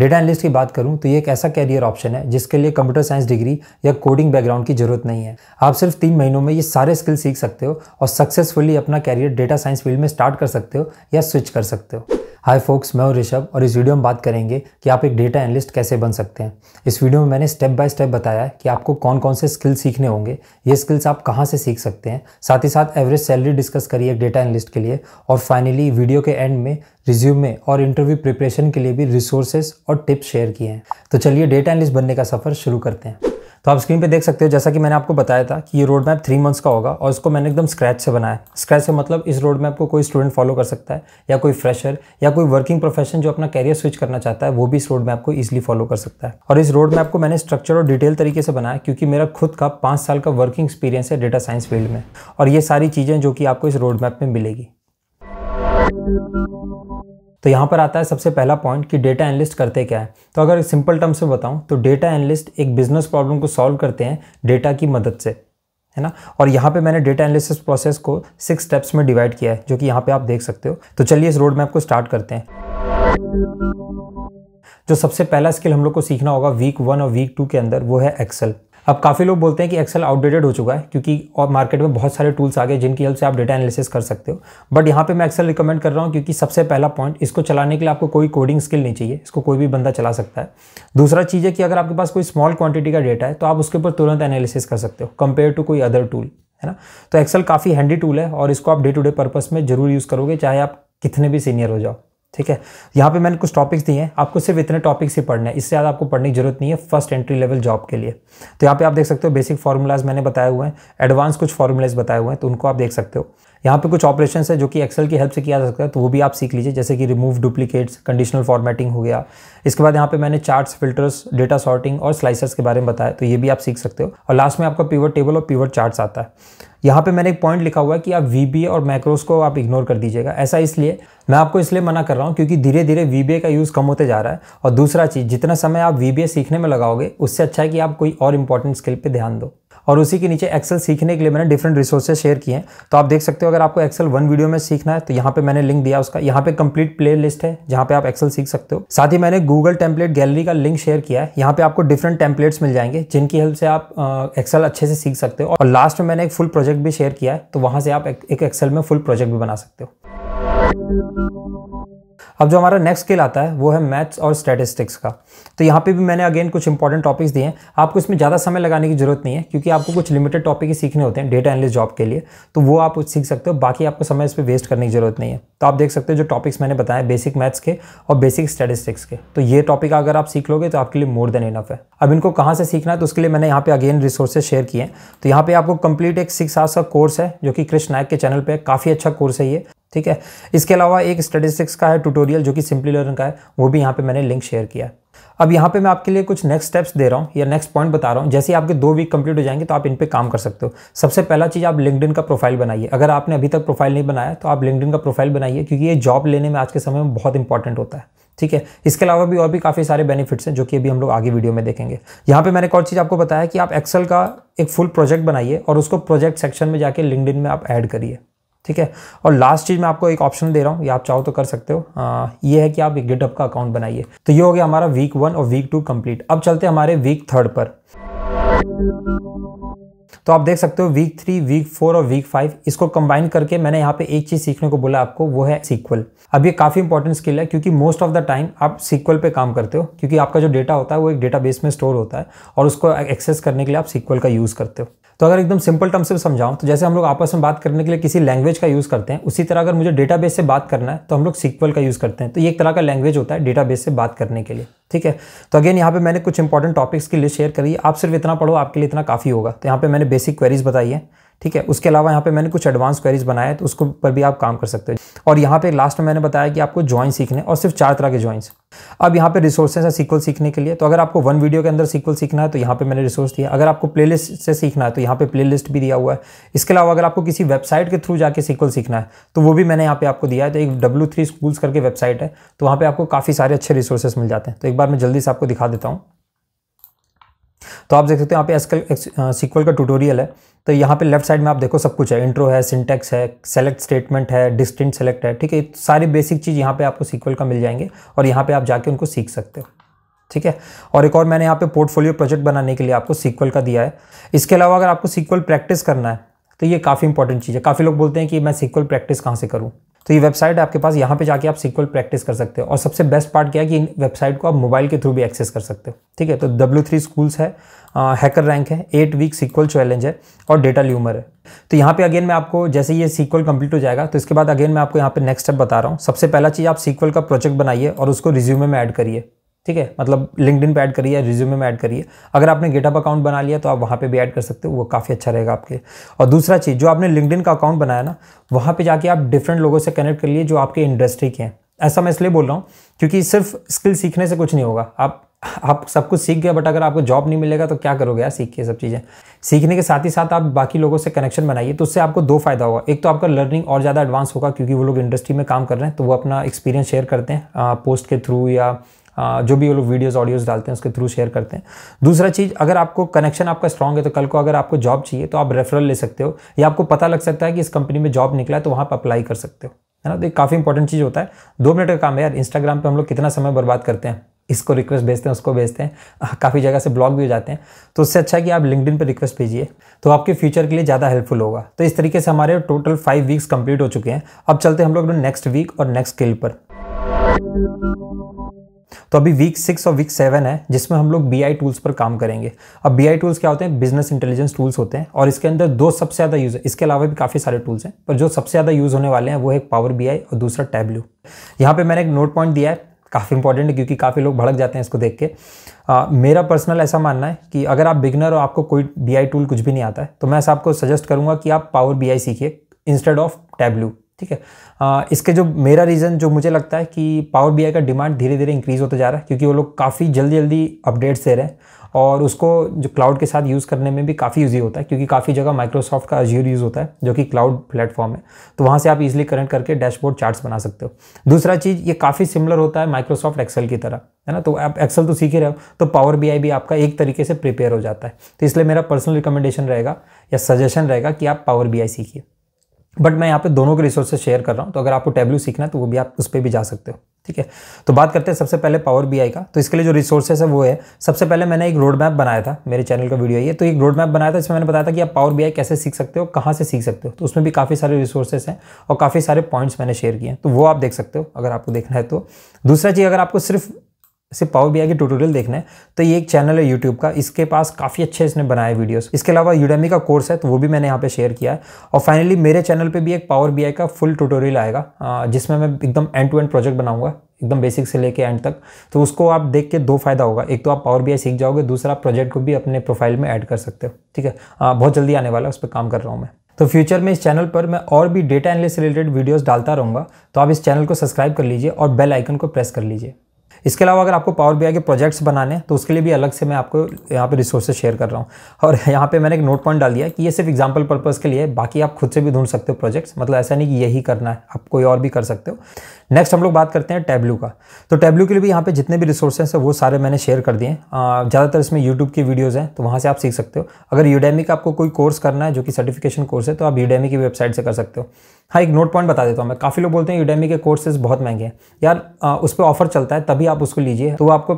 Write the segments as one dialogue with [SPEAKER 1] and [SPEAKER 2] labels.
[SPEAKER 1] data analyst की बात करूं तो ये एक ऐसा कैरियर ऑप्शन है जिसके लिए कंप्यूटर साइंस डिग्री या कोडिंग बैकग्राउंड की जरूरत नहीं है आप सिर्फ तीन महीनों में ये सारे स्किल सीख सकते हो और सक्सेसफुली अपना कैरियर डेटा साइंस फील्ड में स्टार्ट कर सकते हो या स्विच कर सकते हो हाय फोक्स मैं हूँ ऋषभ और इस वीडियो में बात करेंगे कि आप एक डेटा एनालिस्ट कैसे बन सकते हैं इस वीडियो में मैंने स्टेप बाय स्टेप बताया कि आपको कौन कौन से स्किल सीखने होंगे ये स्किल्स आप कहाँ से सीख सकते हैं साथ ही साथ एवरेज सैलरी डिस्कस करिए एक डेटा एनालिस्ट के लिए और फाइनली वीडियो के एंड में रिज्यूमे और इंटरव्यू प्रिपरेशन के लिए भी रिसोर्सेज और टिप्स शेयर किए हैं तो चलिए डेटा एनालिस्ट बनने का सफ़र शुरू करते हैं तो आप स्क्रीन पे देख सकते हो जैसा कि मैंने आपको बताया था कि ये रोड मैप थ्री मंथ्स का होगा और इसको मैंने एकदम स्क्रैच से बनाया स्क्रैच से मतलब इस रोड मैप को कोई स्टूडेंट फॉलो कर सकता है या कोई फ्रेशर या कोई वर्किंग प्रोफेशन जो अपना कैरियर स्विच करना चाहता है वो भी इस रोड मैप को ईजिली फॉलो कर सकता है और इस रोड मैप को मैंने स्ट्रक्चर और डिटेल तरीके से बनाया क्योंकि मेरा खुद का पाँच साल का वर्किंग एक्सपीरियंस है डेटा साइंस फील्ड में और ये सारी चीज़ें जो कि आपको इस रोड मैप में मिलेगी तो यहाँ पर आता है सबसे पहला पॉइंट कि डेटा एनालिस्ट करते क्या है तो अगर सिंपल टर्म से बताऊँ तो डेटा एनालिस्ट एक बिजनेस प्रॉब्लम को सॉल्व करते हैं डेटा की मदद से है ना और यहाँ पे मैंने डेटा एनालिसिस प्रोसेस को सिक्स स्टेप्स में डिवाइड किया है जो कि यहाँ पे आप देख सकते हो तो चलिए इस रोड मैप को स्टार्ट करते हैं जो सबसे पहला स्किल हम लोग को सीखना होगा वीक वन और वीक टू के अंदर वो है एक्सेल अब काफ़ी लोग बोलते हैं कि एक्सेल आउटडेटेड हो चुका है क्योंकि और मार्केट में बहुत सारे टूल्स आ गए जिनकी हेल्प से आप डेटा एनालिसिस कर सकते हो बट यहाँ पे मैं एक्सेल रिकमेंड कर रहा हूँ क्योंकि सबसे पहला पॉइंट इसको चलाने के लिए आपको कोई कोडिंग स्किल नहीं चाहिए इसको कोई भी बंदा चला सकता है दूसरा चीज़ है कि अगर आपके पास कोई स्मॉल क्वांटिटी का डेटा है तो आप उसके ऊपर तुरंत एनालिसिस कर सकते हो कंपेयर टू कोई अदर टूल है ना तो एक्सेल काफ़ी हैंडी टूल है और इसको आप डे टू डे पर्पज़ में जरूर यूज़ करोगे चाहे आप कितने भी सीनियर हो जाओ ठीक है यहाँ पे मैंने कुछ टॉपिक्स दिए हैं आपको सिर्फ इतने टॉपिक्स ही पढ़ने हैं इससे ज़्यादा आपको पढ़ने की जरूरत नहीं है फर्स्ट एंट्री लेवल जॉब के लिए तो यहाँ पे आप देख सकते हो बेसिक फार्मूलाज मैंने बताए हुए हैं एडवांस कुछ फार्मूलाज बताए हुए हैं तो उनको आप देख सकते हो यहाँ पे कुछ ऑपरेशन है जो कि एक्सेल की हेल्प से किया जा सकता है तो वो भी आप सीख लीजिए जैसे कि रिमूव डुप्लीकेट्स कंडीशनल फॉर्मेटिंग हो गया इसके बाद यहाँ पे मैंने चार्ट्स फिल्टर्स डेटा सॉर्टिंग और स्लाइसर्स के बारे में बताया तो ये भी आप सीख सकते हो और लास्ट में आपका पीवर टेबल और पीवर चार्ट्स आता है यहाँ पे मैंने एक पॉइंट लिखा हुआ है कि आप वी और मैक्रोस को आप इग्नोर कर दीजिएगा ऐसा इसलिए मैं आपको इसलिए मना कर रहा हूँ क्योंकि धीरे धीरे वी का यूज़ कम होते जा रहा है और दूसरा चीज़ जितना समय आप वी सीखने में लगाओगे उससे अच्छा है कि आप कोई और इंपॉर्टेंट स्किल पर ध्यान दो और उसी के नीचे एक्सेल सीखने के लिए मैंने डिफरेंट रिसोर्सेज शेयर किए हैं तो आप देख सकते हो अगर आपको एक्सेल वन वीडियो में सीखना है तो यहाँ पे मैंने लिंक दिया उसका यहाँ पे कंप्लीट प्ले लिस्ट है जहाँ पे आप एक्सेल सीख सकते हो साथ ही मैंने गूगल टेम्पलेट गैलरी का लिंक शेयर किया है यहाँ पे आपको डिफरेंट टेम्पलेट्स मिल जाएंगे जिनकी हेल्प से आप एक्सेल अच्छे से सीख सकते हो और लास्ट में मैंने एक फुल प्रोजेक्ट भी शेयर किया है तो वहाँ से आप एक एक्सेल में फुल प्रोजेक्ट भी बना सकते
[SPEAKER 2] हो
[SPEAKER 1] अब जो हमारा नेक्स्ट स्किल आता है वो है मैथ्स और स्टेटिस्टिक्स का तो यहाँ पे भी मैंने अगेन कुछ इंपॉर्टेंट टॉपिक्स दिए हैं आपको इसमें ज़्यादा समय लगाने की जरूरत नहीं है क्योंकि आपको कुछ लिमिटेड टॉपिक ही सीखने होते हैं डेटा एनलिस जॉब के लिए तो वो आप सीख सकते हो बाकी आपको समय इस पर वेस्ट करने की जरूरत नहीं है तो आप देख सकते हो जो टॉपिक्स मैंने बताए बेसिक मैथ्स के और बेसिक स्टेटिस्टिक्स के तो ये टॉपिक अगर आप सीख लोगे तो आपके लिए मोर देन इनफ है अब इनको कहाँ से सीखना है तो उसके लिए मैंने यहाँ पे अगेन रिसोर्सेज शेयर किए हैं तो यहाँ पे आपको कंप्लीट एक सिक्स आवर्स का कोर्स है जो कि कृष्ण नायक के चैनल पर काफ़ी अच्छा कोर्स है ये ठीक है इसके अलावा एक स्टेटिस्टिक्स का है ट्यूटोरियल जो कि सिंपली लर्न का है वो भी यहाँ पे मैंने लिंक शेयर किया अब यहाँ पे मैं आपके लिए कुछ नेक्स्ट स्टेप्स दे रहा हूँ या नेक्स्ट पॉइंट बता रहा हूँ जैसे आपके दो वीक कंप्लीट हो जाएंगे तो आप इन पर काम कर सकते हो सबसे पहला चीज़ आप लिंकड का प्रोफाइल बनाइए अगर आपने अभी तक प्रोफाइल नहीं बनाया तो आप लिंकड का प्रोफाइल बनाइए क्योंकि ये जॉब लेने में आज के समय में बहुत इंपॉर्टेंट होता है ठीक है इसके अलावा भी और भी काफ़ी सारे बेनिफिट्स हैं जो कि अभी हम लोग आगे वीडियो में देखेंगे यहाँ पे मैंने एक और चीज़ आपको बताया कि आप एक्सेल का एक फुल प्रोजेक्ट बनाइए और उसको प्रोजेक्ट सेक्शन में जाके लिंकडिन में आप ऐड करिए ठीक है और लास्ट चीज़ मैं आपको एक ऑप्शन दे रहा हूँ ये आप चाहो तो कर सकते हो आ, ये है कि आप एक गिटअप का अकाउंट बनाइए तो ये हो गया हमारा वीक वन और वीक टू कंप्लीट अब चलते हैं हमारे वीक थर्ड पर तो आप देख सकते हो वीक थ्री वीक फोर और वीक फाइव इसको कंबाइन करके मैंने यहाँ पे एक चीज़ सीखने को बोला आपको वो है सीक्वल अब ये काफ़ी इंपॉर्टेंट स्किल है क्योंकि मोस्ट ऑफ द टाइम आप सीक्वल पे काम करते हो क्योंकि आपका जो डेटा होता है वो एक डेटाबेस में स्टोर होता है और उसको एक्सेस करने के लिए आप सीक्वल का यूज़ करते हो तो अगर एकदम सिंपल टर्म से समझाऊं तो जैसे हम लोग आपस में बात करने के लिए किसी लैंग्वेज का यूज़ करते हैं उसी तरह अगर मुझे डेटाबेस से बात करना है तो हम लोग सीक्वल का यूज़ करते हैं तो ये एक तरह का लैंग्वेज होता है डेटाबेस से बात करने के लिए ठीक है तो अगेन यहाँ पे मैंने कुछ इंपॉर्टेंट टॉपिक्स की लिस्ट शेयर करी आप सिर्फ इतना पढ़ो आपके लिए इतना काफ़ी होगा तो यहाँ पर मैंने बेसिक क्वेरीज बताई है ठीक है उसके अलावा यहाँ पे मैंने कुछ एडवांस क्वेरीज बनाए तो उसको पर भी आप काम कर सकते हो और यहाँ पे लास्ट में मैंने बताया कि आपको ज्वाइन सीखने और सिर्फ चार तरह के ज्वाइंस अब यहाँ पे रिसोर्सेज हैं सीक्वल सीखने के लिए तो अगर आपको वन वीडियो के अंदर सीक्वल सीखना है तो यहाँ पे मैंने रिसोर्स दिया अगर आपको प्ले से सीखना है तो यहाँ पे प्ले भी दिया हुआ है इसके अलावा अगर आपको किसी वेबसाइट के थ्रू जाकर सीक्वल सीखना है तो वो भी मैंने यहाँ पे आपको दिया है तो एक डब्ल्यू थ्री स्कूल्स करके वेबसाइट है तो वहाँ पर आपको काफ़ी सारे अच्छे रिसोर्सेस मिल जाते हैं तो एक बार मैं जल्दी से आपको दिखा देता हूँ तो आप देख सकते हो यहाँ पे एसकल सीक्वल का ट्यूटोरियल है तो यहाँ पे लेफ्ट साइड में आप देखो सब कुछ है इंट्रो है सिंटेक्स है सेलेक्ट स्टेटमेंट है डिस्टिंट सेलेक्ट है ठीक है सारे बेसिक चीज़ यहाँ पे आपको सिक्वल का मिल जाएंगे और यहाँ पे आप जाके उनको सीख सकते हो ठीक है और एक और मैंने यहाँ पे पोर्टफोलियो प्रोजेक्ट बनाने के लिए आपको सीक्वल का दिया है इसके अलावा अगर आपको सीक्वल प्रैक्टिस करना है तो ये काफ़ी इंपॉर्टेंट चीज़ है काफ़ी लोग बोलते हैं कि मैं सीक्वल प्रैक्टिस कहाँ से करूँ तो ये वेबसाइट आपके पास यहाँ पे जाके आप सिक्वल प्रैक्टिस कर सकते हो और सबसे बेस्ट पार्ट क्या है कि इन वेबसाइट को आप मोबाइल के थ्रू भी एक्सेस कर सकते हो ठीक है तो डब्ल्यू थ्री स्कूल्स है हैकर रैंक है एट वीक सिक्वल चैलेंज है और डेटा ल्यूमर है तो यहाँ पे अगेन मैं आपको जैसे ये सीक्वल कंप्लीट हो जाएगा तो इसके बाद अगेन मैं आपको यहाँ पे नेक्स्ट स्टेप बता रहा हूँ सबसे पहला चीज़ आप सीक्वल का प्रोजेक्ट बनाइए और उसको रिज्यूमे में ऐड करिए ठीक है मतलब लिंकड पे ऐड करिए रिज्यूम में ऐड करिए अगर आपने गेटअप अकाउंट बना लिया तो आप वहाँ पे भी ऐड कर सकते हो वो काफ़ी अच्छा रहेगा आपके और दूसरा चीज़ जो आपने लिंकड का अकाउंट बनाया ना वहाँ पे जाके आप डिफरेंट लोगों से कनेक्ट कर लिए जो आपके इंडस्ट्री के हैं ऐसा मैं इसलिए बोल रहा हूँ क्योंकि सिर्फ स्किल सीखने से कुछ नहीं होगा आप आप सब कुछ सीख गए बट अगर आपको जॉब नहीं मिलेगा तो क्या करोगे यार सीख के सब चीज़ें सीखने के साथ ही साथ आप बाकी लोगों से कनेक्शन बनाइए तो उससे आपको दो फायदा होगा एक तो आपका लर्निंग और ज़्यादा एडवांस होगा क्योंकि वो लोग इंडस्ट्री में काम कर रहे हैं तो वो अपना एक्सपीरियंस शेयर करते हैं पोस्ट के थ्रू या जो भी वो लोग वीडियोज़ ऑडियोज़ डालते हैं उसके थ्रू शेयर करते हैं दूसरा चीज़ अगर आपको कनेक्शन आपका स्ट्रॉग है तो कल को अगर आपको जॉब चाहिए तो आप रेफरल ले सकते हो या आपको पता लग सकता है कि इस कंपनी में जॉब निकला है तो वहाँ पर अप्लाई कर सकते हो है ना तो एक काफ़ी इंपॉर्टेंट चीज़ होता है दो मिनट का काम है यार इंस्टाग्राम पर हम लोग कितना समय बर्बाद करते हैं इसको रिक्वेस्ट भेजते हैं उसको भेजते हैं काफ़ी जगह से ब्लॉग भी हो जाते हैं तो उससे अच्छा है कि आप लिंकड पर रिक्वेस्ट भेजिए तो आपके फ्यूचर के लिए ज़्यादा हेल्पफुल होगा तो इस तरीके से हमारे टोटल फाइव वीक्स कंप्लीट हो चुके हैं अब चलते हैं हम लोग नेक्स्ट वीक और नेक्स्ट स्किल पर तो अभी वीक सिक्स और वीक सेवन है जिसमें हम लोग बी टूल्स पर काम करेंगे अब बी टूल्स क्या होते हैं बिजनेस इंटेलिजेंस टूल्स होते हैं और इसके अंदर दो सबसे ज़्यादा यूज़ है इसके अलावा भी काफ़ी सारे टूल्स हैं पर जो सबसे ज़्यादा यूज़ होने वाले हैं वो एक पावर बी और दूसरा टैबल्यू यहाँ पर मैंने एक नोट पॉइंट दिया है काफ़ी इंपॉर्टेंट है क्योंकि काफ़ी लोग भड़क जाते हैं इसको देख के आ, मेरा पर्सनल ऐसा मानना है कि अगर आप बिगनर और आपको कोई बी टूल कुछ भी नहीं आता है तो मैं ऐसा आपको सजेस्ट करूँगा कि आप पावर बी सीखिए इंस्टेड ऑफ टैबल्यू ठीक है इसके जो मेरा रीज़न जो मुझे लगता है कि पावर बी का डिमांड धीरे धीरे इंक्रीज़ होता जा रहा है क्योंकि वो लोग काफ़ी जल्दी जल्दी अपडेट्स दे रहे हैं और उसको जो क्लाउड के साथ यूज़ करने में भी काफ़ी ईजी होता है क्योंकि काफ़ी जगह माइक्रोसॉफ्ट का अजीर यूज़ होता है जो कि क्लाउड प्लेटफॉर्म है तो वहाँ से आप इजीली कनेक्ट करके डैशबोर्ड चार्ट्स बना सकते हो दूसरा चीज़ ये काफ़ी सिमिलर होता है माइक्रोसॉफ्ट एक्सेल की तरह है ना तो आप एक्सेल तो सीख ही रहे हो तो पावर बी भी आपका एक तरीके से प्रिपेयर हो जाता है तो इसलिए मेरा पर्सनल रिकमेंडेशन रहेगा या सजेशन रहेगा कि आप पावर बी सीखिए बट मैं यहाँ पे दोनों के रिसोर्सेज शेयर कर रहा हूँ तो अगर आपको टेब्ल्यू सीखना है तो वो भी आप उस पर भी जा सकते हो ठीक है तो बात करते हैं सबसे पहले पावर बी का तो इसके लिए जो रिसोर्सेज है वो है सबसे पहले मैंने एक रोड मैप बनाया था मेरे चैनल का वीडियो ये तो एक रोड मैप बनाया था इसमें मैंने बताया था कि आप पावर बी कैसे सीख सकते हो कहाँ से सीख सकते हो तो उसमें भी काफ़ी सारे रिसोर्सेज हैं और काफ़ी सारे पॉइंट्स मैंने शेयर किए हैं तो वो आप देख सकते हो अगर आपको देखना है तो दूसरा चीज़ अगर आपको सिर्फ सिर्फ पावर बी आई के ट्यूटोरियल देखना है तो ये एक चैनल है यूट्यूब का इसके पास काफ़ी अच्छे इसने बनाए वीडियोस इसके अलावा यूडेमी का कोर्स है तो वो भी मैंने यहाँ पे शेयर किया है और फाइनली मेरे चैनल पे भी एक पावर बी आई का फुल ट्यूटोरियल आएगा जिसमें मैं एकदम एंड टू एंड प्रोजेक्ट बनाऊंगा एकदम बेसिक से लेके एंड तक तो उसको आप देख के दो फायदा होगा एक तो आप पावर बी सीख जाओगे दूसरा आप प्रोजेक्ट को भी अपने प्रोफाइल में ऐड कर सकते हो ठीक है बहुत जल्दी आने वाला है उस पर काम कर रहा हूँ मैं तो फ्यूचर में इस चैनल पर मैं और भी डेटा एनालिस रिलेटेड वीडियोज डालता रहूँगा तो आप इस चैनल को सब्सक्राइब कर लीजिए और बेल आइकन को प्रेस कर लीजिए इसके अलावा अगर आपको पावर बी के प्रोजेक्ट्स बनाने तो उसके लिए भी अलग से मैं आपको यहाँ पर रिसोर्स शेयर कर रहा हूँ और यहाँ पर मैंने एक नोट पॉइंट डाल दिया कि ये सिर्फ एग्जाम्पल पर्पज़ के लिए बाकी आप खुद से भी ढूंढ सकते हो प्रोजेक्ट्स मतलब ऐसा नहीं कि यही करना है आप कोई और भी कर सकते हो नेक्स्ट हम लोग बात करते हैं टैब्लू का तो टैब्लू के लिए भी यहाँ पे जितने भी रिसोर्सेस हैं वो सारे मैंने शेयर कर दिए हैं ज़्यादातर इसमें यूट्यूब की वीडियोज़ हैं तो वहाँ से आप सीख सकते हो अगर यूडेमी का आपको कोई कोर्स करना है जो कि सर्टिफिकेशन कोर्स है तो आप यूडेमी की वेबसाइट से कर सकते हो हाँ एक नोट पॉइंट बता देता हूँ मैं काफ़ी लोग बोलते हैं यूडेमी के कोर्सेज बहुत महंगे हैं यार उस पर ऑफर चलता है तभी आप उसको लीजिए तो वो आपको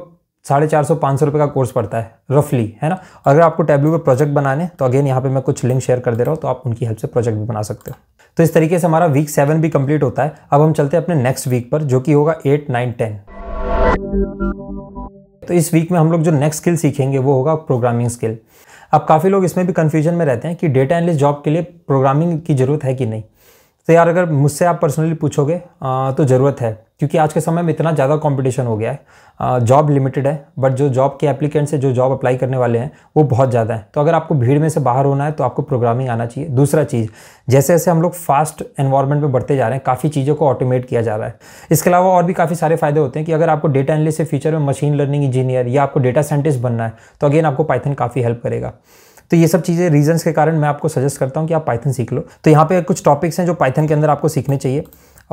[SPEAKER 1] साढ़े चार सौ पाँच सौ रुपये का कोर्स पड़ता है रफली है ना अगर आपको टैब्लू पे प्रोजेक्ट बनाने तो अगेन यहाँ पे मैं कुछ लिंक शेयर कर दे रहा हूँ तो आप उनकी हेल्प से प्रोजेक्ट भी बना सकते हो तो इस तरीके से हमारा वीक सेवन भी कंप्लीट होता है अब हम चलते हैं अपने नेक्स्ट वीक पर जो कि होगा एट नाइन टेन तो इस वीक में हम लोग जो नेक्स्ट स्किल सीखेंगे वो होगा प्रोग्रामिंग स्किल अब काफ़ी लोग इसमें भी कन्फ्यूजन में रहते हैं कि डेटा एनालिस्ट जॉब के लिए प्रोग्रामिंग की ज़रूरत है कि नहीं तो यार अगर मुझसे आप पर्सनली पूछोगे तो ज़रूरत है क्योंकि आज के समय में इतना ज़्यादा कंपटीशन हो गया है जॉब लिमिटेड है बट जो जॉब के एप्लीकेंट्स हैं जो जॉब अप्लाई करने वाले हैं वो बहुत ज़्यादा है तो अगर आपको भीड़ में से बाहर होना है तो आपको प्रोग्रामिंग आना चाहिए दूसरा चीज़ जैसे जैसे हम लोग फास्ट एनवायरनमेंट में बढ़ते जा रहे हैं काफ़ी चीज़ों को ऑटोमेट किया जा रहा है इसके अलावा और भी काफ़ी सारे फायदे होते हैं कि अगर आपको डेटा एनलिस से फ्यूचर में मशीन लर्निंग इंजीनियर या आपको डेटा साइंटिस्ट बनना है तो अगेन आपको पाइथन काफ़ी हेल्प करेगा तो ये सब चीज़ें रीजंस के कारण मैं आपको सजेस्ट करता हूँ कि आप पाइथन सीख लो तो यहाँ पे कुछ टॉपिक्स हैं जो पाइथन के अंदर आपको सीखने चाहिए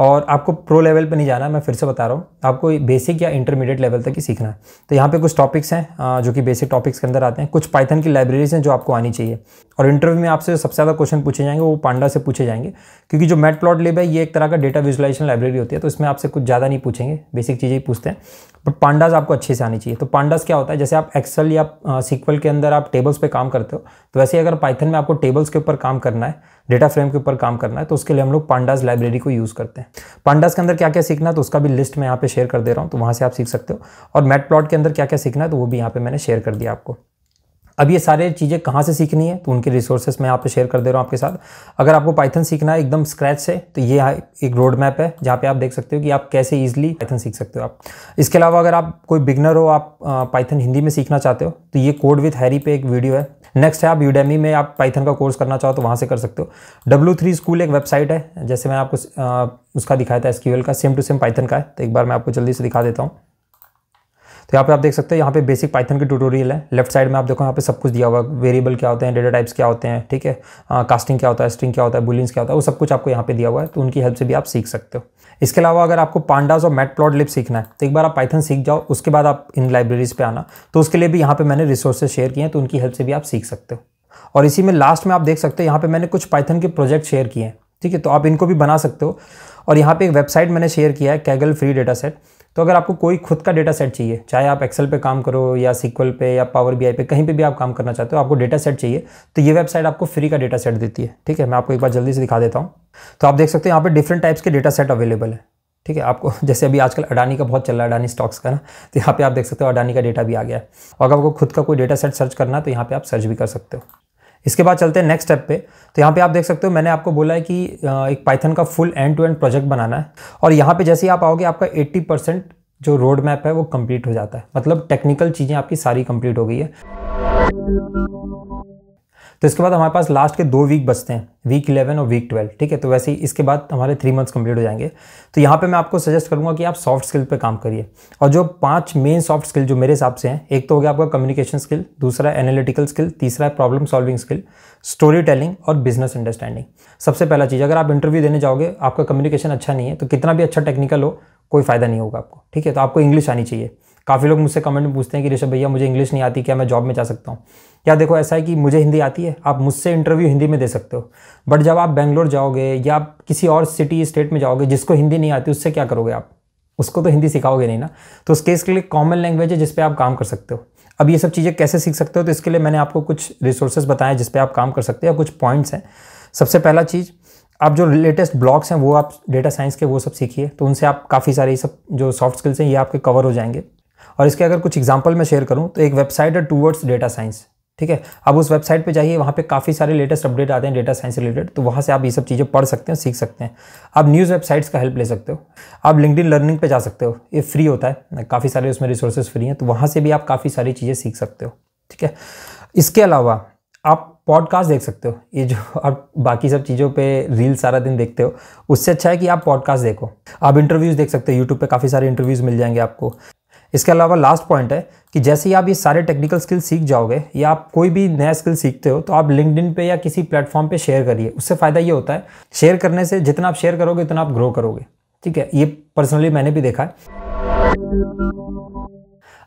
[SPEAKER 1] और आपको प्रो लेवल पे नहीं जाना मैं फिर से बता रहा हूँ आपको बेसिक या इंटरमीडिएट लेवल तक ही सीखना है तो यहाँ पे कुछ टॉपिक्स हैं जो कि बेसिक टॉपिक्स के अंदर आते हैं कुछ पाइथन की लाइब्रेरीज हैं जो आपको आनी चाहिए और इंटरव्यू में आपसे सबसे ज़्यादा क्वेश्चन पूछे जाएंगे वो पांडा से पूछे जाएंगे क्योंकि जो मेट प्लॉट लेब है ये एक तरह का डेटा विजुलाइजेशन लाइब्रेरी होती है तो इसमें आपसे कुछ ज़्यादा नहीं पूछेंगे बेसिक चीज़ें ही पूछते हैं बट पांडाज आपको अच्छे से आनी चाहिए तो पांडाज क्या होता है जैसे आप एक्सल या सीक्वल के अंदर आप टेबल्स पर काम करते हो तो वैसे अगर पाइथन में आपको टेबल्स के ऊपर काम करना है डेटा फ्रेम के ऊपर काम करना है तो उसके लिए हम लोग पांडाज लाइब्रेरी को यूज़ करते हैं हैं पांडास के अंदर क्या क्या सीखना है तो उसका भी लिस्ट मैं यहाँ पे शेयर कर दे रहा हूँ तो वहाँ से आप सीख सकते हो और मेट प्लॉट के अंदर क्या क्या सीखना है तो वो भी यहाँ पे मैंने शेयर कर दिया आपको अब ये सारे चीज़ें कहाँ से सीखनी है तो उनके रिसोर्सेस मैं यहाँ पे शेयर कर दे रहा हूँ आपके साथ अगर आपको पाइथन सीखना है एकदम स्क्रैच से तो ये एक रोड मैप है जहाँ पे आप देख सकते हो कि आप कैसे ईजिली पाइथन सीख सकते हो आप इसके अलावा अगर आप कोई बिगनर हो आप पाइथन हिंदी में सीखना चाहते हो तो ये कोड विथ हैरी पे एक वीडियो है नेक्स्ट है आप यूडेमी में आप पाइथन का कोर्स करना चाहो तो वहाँ से कर सकते हो डब्ल्यू थ्री स्कूल एक वेबसाइट है जैसे मैं आपको उसका दिखाया था एसक्यूएल का सेम टू सेम पाइथन का है तो एक बार मैं आपको जल्दी से दिखा देता हूँ तो यहाँ पे आप देख सकते हैं यहाँ पे बेसिक पाइथन की ट्यूटोरियल है लेफ्ट साइड में आप देखो यहाँ पे सब कुछ दिया हुआ है वेरिएबल क्या होते हैं डेटा टाइप्स क्या होते हैं ठीक है कास्टिंग हाँ, क्या होता है स्ट्रिंग क्या होता है बुलिंग्स क्या होता है वो सब कुछ आपको यहाँ पे दिया हुआ है तो उनकी हेल्प से भी आप सीख सकते हो इसके अलावा अगर आपको पांडास और मैट प्लॉट लिप सीखना है तो एक बार आप पाइथन सीख जाओ उसके बाद आप इन लाइब्रेरीज़ पर आना तो उसके लिए भी यहाँ पे मैंने रिसोर्सेज शेयर किए हैं तो उनकी हेल्प से भी आप सीख सकते हो और इसी में लास्ट में आप देख सकते हो यहाँ पे मैंने कुछ पाइथन के प्रोजेक्ट शेयर किए हैं ठीक है तो आप इनको भी बना सकते हो और यहाँ पे एक वेबसाइट मैंने शेयर किया है कैगल फ्री डेटा सेट तो अगर आपको कोई खुद का डेटा सेट चाहिए चाहे आप एक्सेल पे काम करो या सीक्वल पे या पावर बी पे कहीं पे भी आप काम करना चाहते हो आपको डेटा सेट चाहिए तो ये वेबसाइट आपको फ्री का डेटा सेट देती है ठीक है मैं आपको एक बार जल्दी से दिखा देता हूँ तो आप देख सकते हो यहाँ पर डिफरेंट टाइप्स के डेटा सेट अवेलेबल है ठीक है आपको जैसे अभी आजकल अडानी का बहुत चल रहा है अडानी स्टॉक्स का ना तो यहाँ पे आप देख सकते हो अडानी का डेटा भी आ गया है और अगर आपको खुद का कोई डेटा सेट सर्च करना है तो यहाँ पे आप सर्च भी कर सकते हो इसके बाद चलते हैं नेक्स्ट स्टेप पे तो यहाँ पे आप देख सकते हो मैंने आपको बोला है कि एक पाइथन का full end to end project बनाना है और यहाँ पे जैसे ही आप आओगे आपका 80 परसेंट जो रोड मैप है वो कंप्लीट हो जाता है मतलब टेक्निकल चीज़ें आपकी सारी कंप्लीट हो गई है तो इसके बाद हमारे पास लास्ट के दो वीक बचते हैं वीक 11 और वीक 12 ठीक है तो वैसे ही इसके बाद हमारे थ्री मंथ्स कंप्लीट हो जाएंगे तो यहाँ पे मैं आपको सजेस्ट करूँगा कि आप सॉफ्ट स्किल पे काम करिए और जो पांच मेन सॉफ्ट स्किल जो मेरे हिसाब से हैं एक तो हो गया आपका कम्युनिकेशन स्किल दूसरा एनालिटिकल स्किल तीसरा है problem solving skill story telling और बिजनेस अंडरस्टैंडिंग सबसे पहला चीज़ अगर आप इंटरव्यू देने जाओगे आपका कम्युनिकेशन अच्छा नहीं है तो कितना भी अच्छा टेक्निकल हो कोई फ़ायदा नहीं होगा आपको ठीक है तो आपको इंग्लिश आनी चाहिए काफ़ी लोग मुझसे कमेंट में पूछते हैं कि ऋषभ भैया मुझे इंग्लिश नहीं आती क्या मैं जॉब में जा सकता हूँ या देखो ऐसा है कि मुझे हिंदी आती है आप मुझसे इंटरव्यू हिंदी में दे सकते हो बट जब आप बेंगलोर जाओगे या आप किसी और सिटी स्टेट में जाओगे जिसको हिंदी नहीं आती उससे क्या करोगे आप उसको तो हिंदी सिखाओगे नहीं ना तो उस केस के लिए कॉमन लैंग्वेज है जिसपे आप काम कर सकते हो अब ये सब चीज़ें कैसे सीख सकते हो तो इसके लिए मैंने आपको कुछ रिसोर्सेज बताए जिसपे आप काम कर सकते हो कुछ पॉइंट्स हैं सबसे पहला चीज़ आप जो लेटेस्ट ब्लॉग्स हैं वो आप डेटा साइंस के वो सब सीखिए तो उनसे आप काफ़ी सारे ये सब जो सॉफ्ट स्किल्स हैं ये आपके कवर हो जाएंगे और इसके अगर कुछ एग्जाम्पल मैं शेयर करूँ तो एक वेबसाइट है टूवर्ड्स डेटा साइंस ठीक है अब उस वेबसाइट पे जाइए वहाँ पे काफ़ी सारे लेटेस्ट अपडेट आते हैं डेटा साइंस रिलेटेड तो वहाँ से आप ये सब चीज़ें पढ़ सकते हो सीख सकते हैं आप न्यूज़ वेबसाइट्स का हेल्प ले सकते हो आप लिंकड लर्निंग पे जा सकते हो ये फ्री होता है काफ़ी सारे उसमें रिसोर्सेज फ्री हैं तो वहाँ से भी आप काफ़ी सारी चीज़ें सीख सकते हो ठीक है इसके अलावा आप पॉडकास्ट देख सकते हो ये जो आप बाकी सब चीज़ों पे रील सारा दिन देखते हो उससे अच्छा है कि आप पॉडकास्ट देखो आप इंटरव्यूज़ देख सकते हो यूट्यूब पे काफ़ी सारे इंटरव्यूज़ मिल जाएंगे आपको इसके अलावा लास्ट पॉइंट है कि जैसे ही आप ये सारे टेक्निकल स्किल सीख जाओगे या आप कोई भी नया स्किल सीखते हो तो आप लिंकड पे या किसी प्लेटफॉर्म पर शेयर करिए उससे फ़ायदा ये होता है शेयर करने से जितना आप शेयर करोगे उतना आप ग्रो करोगे ठीक है ये पर्सनली मैंने भी देखा है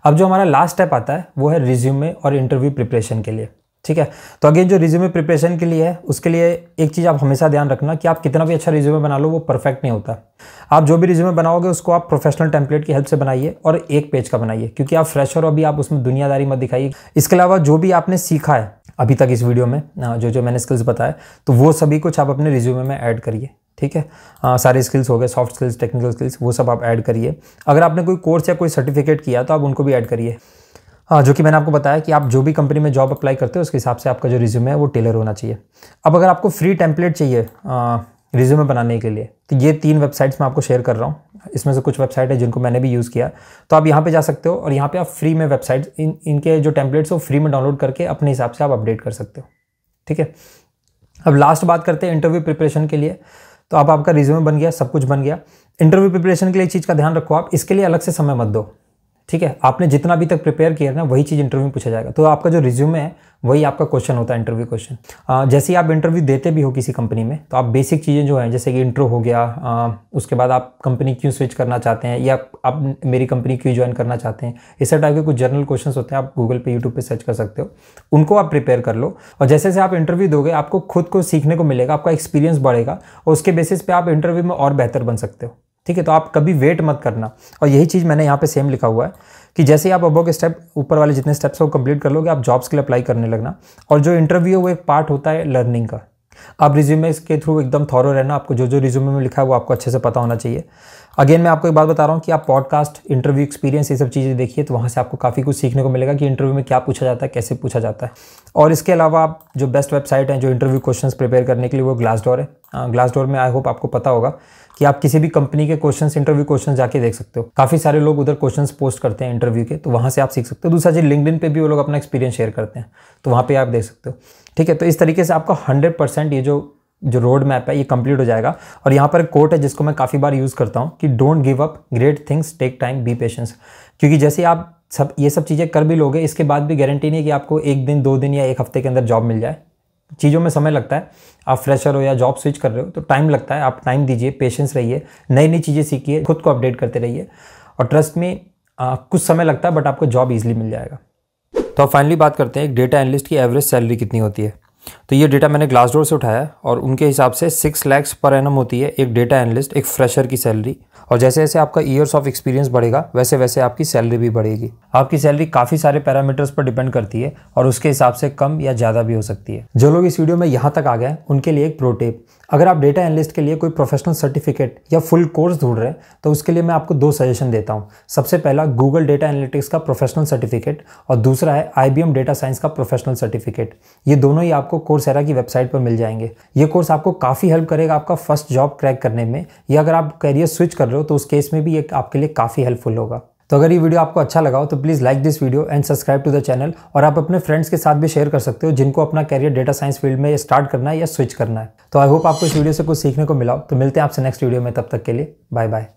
[SPEAKER 1] अब जो हमारा लास्ट स्टेप आता है वो है रिज्यूमे और इंटरव्यू प्रिपरेशन के लिए ठीक है तो अगेन जो रिज्यूमे प्रिपरेशन के लिए है उसके लिए एक चीज़ आप हमेशा ध्यान रखना कि आप कितना भी अच्छा रिज्यूमे बना लो वो परफेक्ट नहीं होता आप जो भी रिज्यूमे बनाओगे उसको आप प्रोफेशनल टेम्पलेट की हेल्प से बनाइए और एक पेज का बनाइए क्योंकि आप फ्रेशर हो अभी आप उसमें दुनियादारी मत दिखाइए इसके अलावा जो भी आपने सीखा है अभी तक इस वीडियो में जो जो मैंने स्किल्स बताया तो वो सभी कुछ आप अपने रिज्यूमे में ऐड करिए ठीक है आ, सारे स्किल्स हो गए सॉफ्ट स्किल्स टेक्निकल स्किल्स वो सब आप ऐड करिए अगर आपने कोई कोर्स या कोई सर्टिफिकेट किया तो आप उनको भी ऐड करिए हाँ, जो कि मैंने आपको बताया कि आप जो भी कंपनी में जॉब अप्लाई करते हो उसके हिसाब से आपका जो रिज्यूम है वो टेलर होना चाहिए अब अगर आपको फ्री टेम्पलेट चाहिए रिज्यूमे बनाने के लिए तो ये तीन वेबसाइट्स मैं आपको शेयर कर रहा हूँ इसमें से कुछ वेबसाइट है जिनको मैंने भी यूज़ किया तो आप यहाँ पे जा सकते हो और यहाँ पे आप फ्री में वेबसाइट इन इनके जो टेम्पलेट्स हो फ्री में डाउनलोड करके अपने हिसाब से आप अपडेट कर सकते हो ठीक है अब लास्ट बात करते हैं इंटरव्यू प्रिपरेशन के लिए तो आप आपका रिज्यूमे बन गया सब कुछ बन गया इंटरव्यू प्रिपरेशन के लिए चीज़ का ध्यान रखो आप इसके लिए अलग से समय मत दो ठीक है आपने जितना अभी तक प्रिपेयर किया है ना वही चीज़ इंटरव्यू में पूछा जाएगा तो आपका जो रिज्यूमे है वही आपका क्वेश्चन होता है इंटरव्यू क्वेश्चन जैसे ही आप इंटरव्यू देते भी हो किसी कंपनी में तो आप बेसिक चीज़ें जो हैं जैसे कि इंट्रो हो गया आ, उसके बाद आप कंपनी क्यों स्विच करना चाहते हैं या आप मेरी कंपनी क्यों ज्वाइन करना चाहते हैं इसे टाइप के कुछ जनरल क्वेश्चन होते हैं आप गूगल पर यूट्यूब पर सर्च कर सकते हो उनको आप प्रिपेयर कर लो और जैसे जैसे आप इंटरव्यू दोगे आपको खुद को सीखने को मिलेगा आपका एक्सपीरियंस बढ़ेगा और उसके बेसिस पर आप इंटरव्यू में और बेहतर बन सकते हो ठीक है तो आप कभी वेट मत करना और यही चीज़ मैंने यहाँ पे सेम लिखा हुआ है कि जैसे ही आप अबो के स्टेप ऊपर वाले जितने स्टेप्स को कंप्लीट कर लोगे आप जॉब्स के लिए अप्लाई करने लगना और जो इंटरव्यू है वो एक पार्ट होता है लर्निंग का आप रिज्यूमे के थ्रू एकदम थॉरो रहना आपको जो जो रिज्यूमे में लिखा है वो आपको अच्छे से पता होना चाहिए अगेन मैं आपको एक बात बता रहा हूँ कि आप पॉडकास्ट इंटरव्यू एक्सपीरियंस ये सब चीज़ें देखिए तो वहाँ से आपको काफ़ी कुछ सीखने को मिलेगा कि इंटरव्यू में क्या पूछा जाता है कैसे पूछा जाता है और इसके अलावा आप जो बेस्ट वेबसाइट है जो इंटरव्यू क्वेश्चन प्रिपेयर करने के लिए वो ग्लास डोर है ग्लास हाँ, डोर में आई होप आपको पता होगा कि आप किसी भी कंपनी के क्वेश्चन इंटरव्यू क्वेश्चन जाके देख सकते हो काफ़ी सारे लोग उधर क्वेश्चन पोस्ट करते हैं इंटरव्यू के तो वहाँ से आप सीख सकते हो दूसरा चीज़ लिंकड पे भी वो लोग अपना एक्सपीरियंस शेयर करते हैं तो वहाँ पर आप देख सकते हो ठीक है तो इस तरीके से आपका हंड्रेड ये जो जो रोड मैप है ये कंप्लीट हो जाएगा और यहाँ पर कोट है जिसको मैं काफ़ी बार यूज़ करता हूँ कि don't give up great things take time be patience क्योंकि जैसे आप सब ये सब चीज़ें कर भी लोगे इसके बाद भी गारंटी नहीं कि आपको एक दिन दो दिन या एक हफ्ते के अंदर जॉब मिल जाए चीज़ों में समय लगता है आप फ्रेशर हो या जॉब स्विच कर रहे हो तो टाइम लगता है आप टाइम दीजिए पेशेंस रहिए नई नई चीज़ें सीखिए खुद को अपडेट करते रहिए और ट्रस्ट में आ, कुछ समय लगता है बट आपको जॉब ईजिली मिल जाएगा तो अब फाइनली बात करते हैं एक डेटा एनलिस्ट की एवरेज सैलरी कितनी होती है तो ये डेटा मैंने ग्लास डोर से उठाया और उनके हिसाब से सिक्स लैक्स पर एनम होती है एक डेटा एनालिस्ट एक फ्रेशर की सैलरी और जैसे जैसे आपका ईयर्स ऑफ एक्सपीरियंस बढ़ेगा वैसे वैसे आपकी सैलरी भी बढ़ेगी आपकी सैलरी काफ़ी सारे पैरामीटर्स पर डिपेंड करती है और उसके हिसाब से कम या ज़्यादा भी हो सकती है जो लोग इस वीडियो में यहाँ तक आ गए उनके लिए एक प्रोटेप अगर आप डेटा एनालिस्ट के लिए कोई प्रोफेशनल सर्टिफिकेट या फुल कोर्स ढूंढ रहे हैं तो उसके लिए मैं आपको दो सजेशन देता हूँ सबसे पहला गूगल डेटा एनालिटिक्स का प्रोफेशनल सर्टिफिकेट और दूसरा है आई डेटा साइंस का प्रोफेशनल सर्टिफिकेट ये दोनों ही आपको कोर्स एरा की वेबसाइट पर मिल जाएंगे ये कोर्स आपको काफ़ी हेल्प करेगा आपका फर्स्ट जॉब क्रैक करने में या अगर आप करियर स्विच कर रहे हो तो उस केस में भी ये आपके लिए काफ़ी हेल्पफुल होगा तो अगर ये वीडियो आपको अच्छा लगा हो तो please like this video and subscribe to the channel और आप अपने फ्रेंड्स के साथ भी शेयर कर सकते हो जिनको अपना कैरियर डेटा साइंस फील्ड में स्टार्ट करना है या स्विच करना है तो आई होप आपको इस वीडियो से कुछ सीखने को मिला तो मिलते हैं आपसे नेक्स्ट वीडियो में तब तक के लिए बाय बाय